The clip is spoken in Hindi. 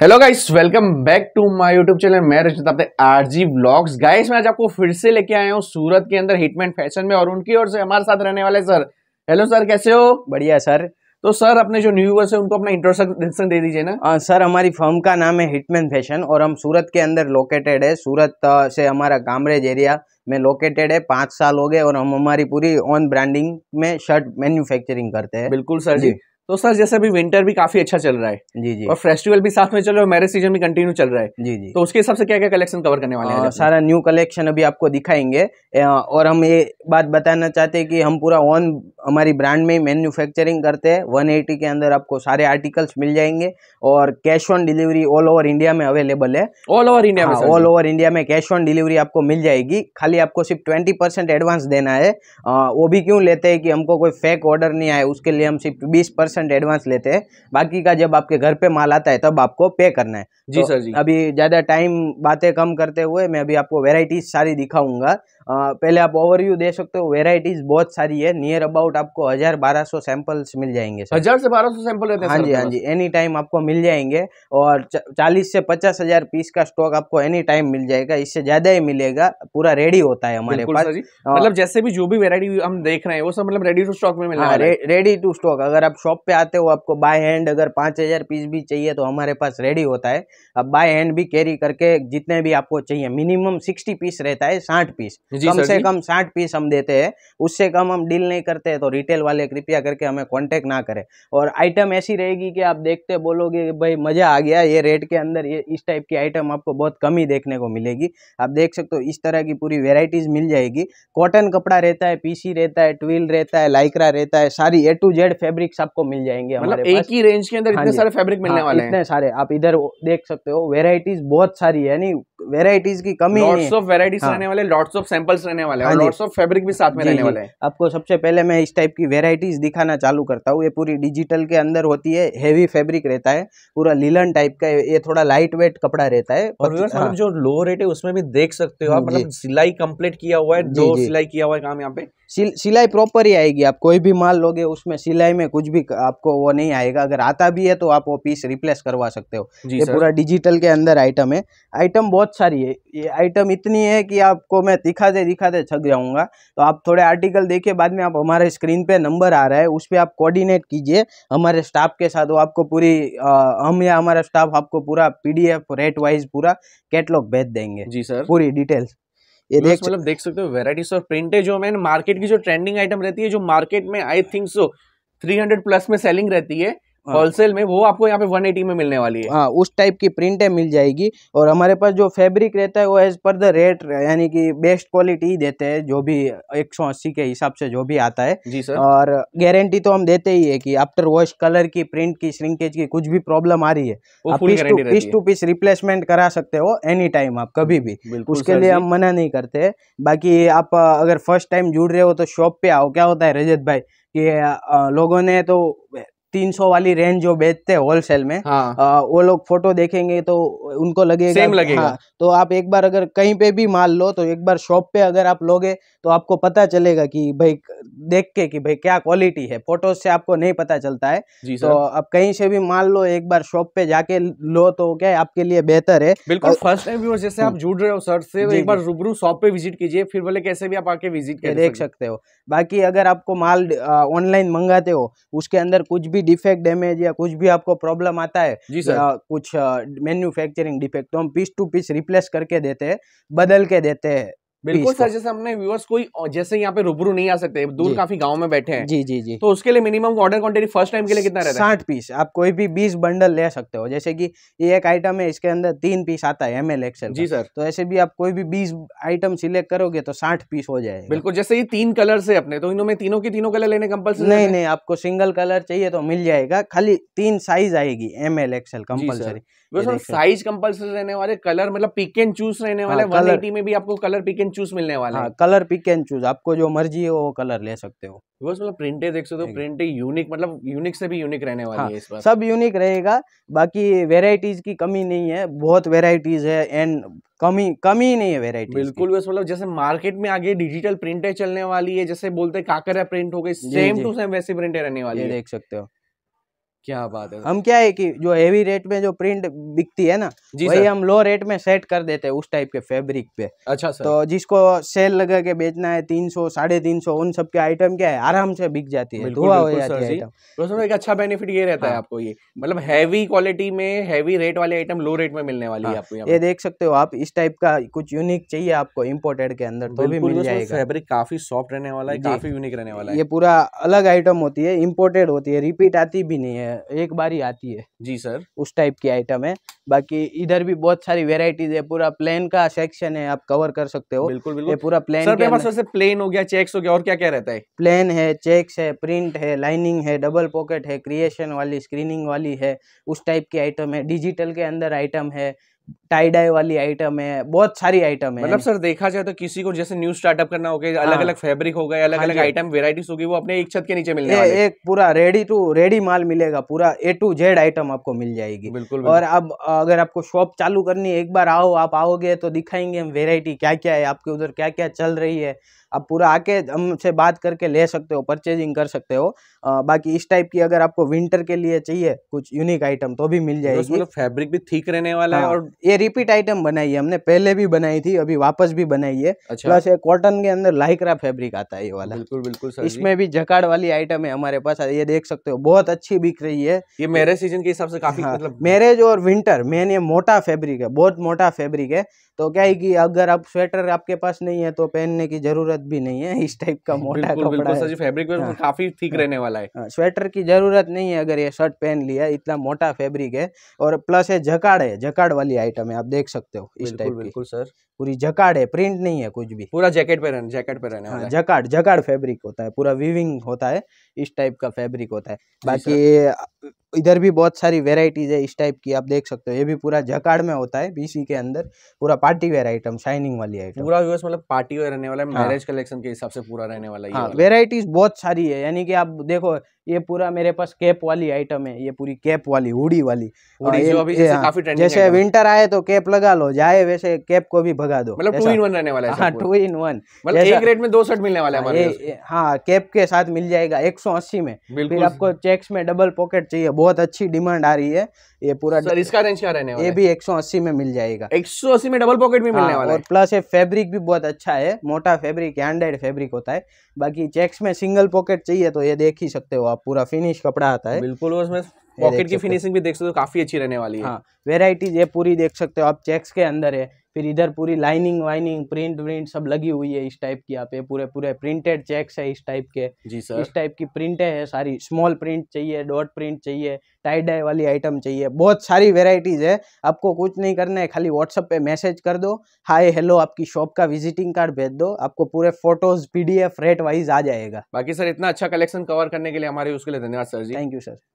Hello guys welcome back to my YouTube channel मैं रचित आपने आरजी ब्लॉग्स गाइस मैं आज आपको फिर से लेके आया हूँ सूरत के अंदर हिटमैन फैशन में और उनकी ओर से हमारे साथ रहने वाले सर हेलो सर कैसे हो बढ़िया सर तो सर अपने जो न्यू यूवर्स है उनको अपना इंट्रोडक्शन दे दीजिए ना आ, हाँ, सर हमारी फर्म का नाम है हिटमैन फैशन और हम सूरत के अंदर लोकेटेड है सूरत से हमारा कामरेज एरिया में लोकेटेड है पाँच साल हो गए और हम हमारी पूरी ऑन ब्रांडिंग में शर्ट मैन्युफैक्चरिंग करते हैं बिल्कुल सर जी तो सर जैसे अभी विंटर भी काफी अच्छा चल रहा है जी जी और फेस्टिवल भी साथ में चल रहा है मैरिज सीजन भी कंटिन्यू चल रहा है जी जी तो उसके हिसाब से क्या क्या कलेक्शन कवर करने वाले हैं हाँ, सारा न्यू कलेक्शन अभी आपको दिखाएंगे और हम ये बात बताना चाहते हैं कि हम पूरा ऑन हमारी ब्रांड में मैन्युफैक्चरिंग करते हैं वन के अंदर आपको सारे आर्टिकल्स मिल जाएंगे और cash on delivery all over India में अवेलेबल है ऑल ओवर इंडिया में ऑल ओवर इंडिया में कैश ऑन डिलीवरी आपको मिल जाएगी खाली आपको सिर्फ ट्वेंटी परसेंट एडवांस देना है वो भी क्यों लेते हैं कि हमको कोई फेक ऑर्डर नहीं आए उसके लिए हम सिर्फ बीस परसेंट एडवांस लेते हैं बाकी का जब आपके घर पे माल आता है तब आपको पे करना है जी तो सर जी अभी ज़्यादा टाइम बातें कम करते हुए मैं अभी आपको वेराइटीज सारी दिखाऊंगा पहले आप ओवरव्यू दे सकते हो वेराइटीज बहुत सारी है नियर अबाउट आपको हजार बारह सौ सैंपल्स मिल जाएंगे हजार से बारह सौ सैंपल रहते हैं हाँ जी हाँ जी एनी टाइम आपको मिल जाएंगे और चालीस से पचास हजार पीस का स्टॉक आपको एनी टाइम मिल जाएगा इससे ज्यादा ही मिलेगा पूरा रेडी होता है हमारे पास मतलब जैसे भी जो भी वेरायटी हम देख रहे हैं वो सब मतलब रेडी टू स्टॉक में मिल रहा है रेडी टू स्टॉक अगर आप शॉप पे आते हो आपको बाय हैंड अगर पांच हजार पीस भी चाहिए तो हमारे पास रेडी होता है अब बाय हैंड भी कैरी करके जितने भी आपको चाहिए मिनिमम सिक्सटी पीस रहता है साठ पीस कम से कम साठ पीस हम देते हैं उससे कम हम डील नहीं करते तो रिटेल वाले कृपया करके हमें कॉन्टेक्ट ना करें और आइटम ऐसी रहेगी कि आप देखते बोलोगे भाई मज़ा आ गया ये रेट के अंदर ये इस टाइप की आइटम आपको बहुत कम ही देखने को मिलेगी आप देख सकते हो इस तरह की पूरी वेराइटीज़ मिल जाएगी कॉटन कपड़ा रहता है पीसी रहता है ट्विल रहता है लाइकरा रहता है सारी ए टू जेड फेब्रिक्स आपको मिल जाएंगे मतलब एक ही रेंज के अंदर हाँ इतने सारे फेब्रिक मिलने हाँ, वाले इतने सारे आप इधर देख सकते हो वेराइटीज़ बहुत सारी है नहीं वेराइटीज की कमी लॉट्स ऑफ वेराइटीज रहने वाले लॉट्स ऑफ सैंपल्स रहने वाले हैं लॉट्स ऑफ फैब्रिक भी साथ में रहने वाले हैं आपको सबसे पहले मैं इस टाइप की वेराइटीज दिखाना चालू करता हूँ ये पूरी डिजिटल के अंदर होती है हेवी फैब्रिक रहता है पूरा लीलन टाइप का ये थोड़ा लाइट वेट कपड़ा रहता है और हाँ। मतलब जो लो रेट है उसमें भी देख सकते हो आप मतलब सिलाई कम्प्लीट किया हुआ है दो सिलाई किया हुआ है काम यहाँ पे सिल, सिलाई प्रॉपर ही आएगी आप कोई भी माल लोगे उसमें सिलाई में कुछ भी आपको वो नहीं आएगा अगर आता भी है तो आप वो पीस रिप्लेस करवा सकते हो ये पूरा डिजिटल के अंदर आइटम है आइटम बहुत सारी है ये आइटम इतनी है कि आपको मैं दिखाते दिखाते छक जाऊंगा तो आप थोड़े आर्टिकल देखिए बाद में आप हमारे स्क्रीन पे नंबर आ रहा है उस पर आप कोऑर्डिनेट कीजिए हमारे स्टाफ के साथ वो आपको पूरी हम या हमारा स्टाफ आपको पूरा पी रेट वाइज पूरा कैटलॉग भेज देंगे जी सर पूरी डिटेल्स ये देख मतलब देख सकते हो वेराइटीज ऑफ प्रिंट है जो मैंने मार्केट की जो ट्रेंडिंग आइटम रहती है जो मार्केट में I think so hundred plus में सेलिंग रहती है हाँ। होलसेल में वो आपको यहाँ पे 180 में मिलने वाली है हाँ उस टाइप की प्रिंट है मिल जाएगी और हमारे पास जो फैब्रिक रहता है वो एज पर द रेट यानी कि बेस्ट क्वालिटी ही देते हैं जो भी 180 के हिसाब से जो भी आता है जी सर और गारंटी तो हम देते ही है कि आफ्टर वॉश कलर की प्रिंट की श्रिंकेज की कुछ भी प्रॉब्लम आ रही है पीस टू पीस रिप्लेसमेंट करा सकते हो एनी टाइम आप कभी भी उसके लिए हम मना नहीं करते बाकी आप अगर फर्स्ट टाइम जुड़ रहे हो तो शॉप पे आओ क्या होता है रजत भाई कि लोगों ने तो तीन सौ वाली रेंज जो बेचते हैं होलसेल में हाँ। आ, वो लोग फोटो देखेंगे तो उनको लगेगा सेम लगेगा हाँ, तो आप एक बार अगर कहीं पे भी माल लो तो एक बार शॉप पे अगर आप लोगे तो आपको पता चलेगा कि भाई देख के कि भाई क्या क्वालिटी है फोटो से आपको नहीं पता चलता है तो आप कहीं से भी माल लो एक बार शॉप पे जाके लो तो क्या आपके लिए बेहतर है बिल्कुल फर्स्ट टाइम व्यूअर्स जैसे आप हम्म। जुड़ रहे हो सर से एक बार रूबरू शॉप पे विजिट कीजिए फिर बोले कैसे भी आप आके विजिट कर देख सकते हो बाकी अगर आपको माल ऑनलाइन मंगाते हो उसके अंदर कुछ भी डिफेक्ट डैमेज या कुछ भी आपको प्रॉब्लम आता है जी सर कुछ मैन्युफैक्चरिंग डिफेक्ट तो हम पीस टू पीस रिप्लेस करके देते हैं बदल के देते हैं बिल्कुल सर जैसे हमने व्यूअर्स कोई जैसे यहाँ पे रूबरू नहीं आ सकते दूर काफी गांव में बैठे हैं जी जी जी तो उसके लिए minimum order quantity first time के लिए कितना रहता है साठ पीस आप कोई भी बीस बंडल ले सकते हो जैसे कि ये एक आइटम है इसके अंदर तीन पीस आता है एम एल एक्सएल जी सर तो ऐसे भी आप कोई भी बीस आइटम सिलेक्ट करोगे तो साठ पीस हो जाए बिल्कुल जैसे ये तीन कलर से अपने तो इनमें तीनों की तीनों कलर लेने कम्पल्सरी नहीं नहीं आपको सिंगल कलर चाहिए तो मिल जाएगा खाली तीन साइज आएगी M L XL compulsory size compulsory रहने वाले कलर मतलब पिक एंड चूज रहने हाँ, वाले वन में भी आपको कलर पिक एंड चूज मिलने वाले हाँ, कलर पिक एंड चूज आपको जो मर्जी है वो कलर ले सकते हो मतलब प्रिंटे देख सकते हो प्रिंटे यूनिक मतलब यूनिक से भी यूनिक रहने वाली हाँ, है इस बार सब यूनिक रहेगा बाकी वेराइटीज की कमी नहीं है बहुत वेराइटीज है एंड कमी कमी नहीं है वेराइटी बिल्कुल वैसे मतलब जैसे मार्केट में आगे डिजिटल प्रिंटे चलने वाली है जैसे बोलते काकरा प्रिंट हो गई सेम टू सेम वैसी प्रिंटे रहने वाली है देख सकते हो क्या बात है हम क्या है कि जो हेवी रेट में जो प्रिंट बिकती है ना वही हम लो रेट में सेट कर देते हैं उस टाइप के फैब्रिक पे अच्छा सर तो जिसको सेल लगा के बेचना है तीन सौ साढ़े तीन सौ उन सबके आइटम क्या है आराम से बिक जाती है धुआ हो जाती है तो एक अच्छा बेनिफिट ये रहता है हाँ। आपको ये मतलब हैवी क्वालिटी में हैवी रेट वाले आइटम लो रेट में मिलने वाली है हाँ। आपको ये देख सकते हो आप इस टाइप का कुछ यूनिक चाहिए आपको इम्पोर्टेड के अंदर तो भी मिल तो जाएगा फेब्रिक काफी सॉफ्ट रहने वाला है काफी यूनिक रहने वाला है ये पूरा अलग आइटम होती है इम्पोर्टेड होती है रिपीट आती भी नहीं है एक बार ही आती है जी सर उस टाइप की आइटम है बाकी इधर भी बहुत सारी वेराइटीज है पूरा प्लेन का सेक्शन है आप कवर कर सकते हो बिल्कुल बिल्कुल पूरा प्लेन सर मेरे पास प्लेन हो गया चेक्स हो गया और क्या क्या रहता है प्लेन है चेक्स है प्रिंट है लाइनिंग है डबल पॉकेट है क्रिएशन वाली स्क्रीनिंग वाली है उस टाइप की आइटम है डिजिटल के अंदर आइटम है टाइडाई वाली आइटम है बहुत सारी आइटम है मतलब सर देखा जाए तो किसी को जैसे न्यू स्टार्टअप करना हो गया अलग अलग फैब्रिक हो गए अलग अलग आइटम वेराइटीज होगी वो अपने एक छत के नीचे मिल जाए एक पूरा रेडी टू रेडी माल मिलेगा पूरा ए टू जेड आइटम आपको मिल जाएगी बिल्कुल और अब अगर आपको शॉप चालू करनी है एक बार आओ आप आओगे तो दिखाएंगे हम वेरायटी क्या क्या है आपके उधर क्या क्या चल रही है आप पूरा आके हमसे बात करके ले सकते हो परचेजिंग कर सकते हो आ, बाकी इस टाइप की अगर आपको विंटर के लिए चाहिए कुछ यूनिक आइटम तो भी मिल जाएगी फैब्रिक मतलब भी ठीक रहने वाला है हाँ। और ये रिपीट आइटम बनाई है हमने पहले भी बनाई थी अभी वापस भी बनाई है अच्छा। प्लस कॉटन के अंदर लाइक्रा फैब्रिक आता है ये वाला बिल्कुल बिल्कुल सर इसमें भी जकाड़ वाली आइटम है हमारे पास ये देख सकते हो बहुत अच्छी बिक रही है ये मेरे सीजन के हिसाब से काफी हाँ, मतलब मैरिज और विंटर मेन ये मोटा फेब्रिक है बहुत मोटा फेब्रिक है तो क्या है कि अगर आप स्वेटर आपके पास नहीं है तो पहनने की जरूरत भी नहीं है इस टाइप का मोटा कपड़ा है फैब्रिक हाँ। काफी ठीक हाँ। रहने वाला है स्वेटर हाँ, की जरूरत नहीं है अगर ये शर्ट पहन लिया इतना मोटा फैब्रिक है और प्लस ये जकाड़ है जकाड़ वाली आइटम है आप देख सकते हो इस टाइप बिल्कुल सर पूरी जकाड़ है प्रिंट नहीं है कुछ भी पूरा जैकेट पे रहने जैकेट पे रहने हाँ, जकाड़ जकाड़ फैब्रिक होता है पूरा वीविंग होता है इस टाइप का फैब्रिक होता है बाकी इधर भी बहुत सारी वेराइटीज़ है इस टाइप की आप देख सकते हो ये भी पूरा जकाड़ में होता है बीसी के अंदर पूरा पार्टी वेयर आइटम शाइनिंग वाली आइटम पूरा यूएस मतलब पार्टी वेयर रहने वाला है मैरिज हाँ। कलेक्शन के हिसाब से पूरा रहने वाला है हाँ वेराइटीज़ बहुत सारी है यानी कि आप देखो ये पूरा मेरे पास कैप वाली आइटम है ये पूरी कैप वाली हुडी वाली हुडी हाँ, जो अभी जैसे हाँ, काफी ट्रेंडिंग जैसे विंटर आए तो कैप लगा लो जाए वैसे कैप को भी भगा दो मतलब टू इन वन रहने वाला है हाँ टू इन वन मतलब एक रेट में दो शर्ट मिलने वाला है हमारे हाँ कैप के साथ मिल जाएगा 180 में फिर आपको चेक्स में डबल पॉकेट चाहिए बहुत अच्छी डिमांड आ रही है ये पूरा सर इसका रेंज क्या रहने वाला ये भी 180 में मिल जाएगा 180 में डबल पॉकेट भी हाँ, मिलने वाला और प्लस ये फैब्रिक भी बहुत अच्छा है मोटा फैब्रिक हैंडेड फैब्रिक होता है बाकी चेक्स में सिंगल पॉकेट चाहिए तो ये देख ही सकते हो आप पूरा फिनिश कपड़ा आता है बिल्कुल उसमें पॉकेट की फिनिशिंग भी देख सकते हो तो काफी अच्छी रहने वाली है वेराइटीज हाँ, ये पूरी देख सकते हो आप चेक्स के अंदर है फिर इधर पूरी लाइनिंग वाइनिंग प्रिंट व्रिंट सब लगी हुई है इस टाइप की यहाँ पे पूरे पूरे प्रिंटेड चेक्स है इस टाइप के जी सर इस टाइप की प्रिंटें है सारी स्मॉल प्रिंट चाहिए डॉट प्रिंट चाहिए टाइड वाली आइटम चाहिए बहुत सारी वेराइटीज है आपको कुछ नहीं करना है खाली व्हाट्सअप पे मैसेज कर दो हाय हेलो आपकी शॉप का विजिटिंग कार्ड भेज दो आपको पूरे फोटोज पीडीएफ रेट वाइज आ जाएगा बाकी सर इतना अच्छा कलेक्शन कवर करने के लिए हमारे उसके लिए धन्यवाद सर जी थैंक यू सर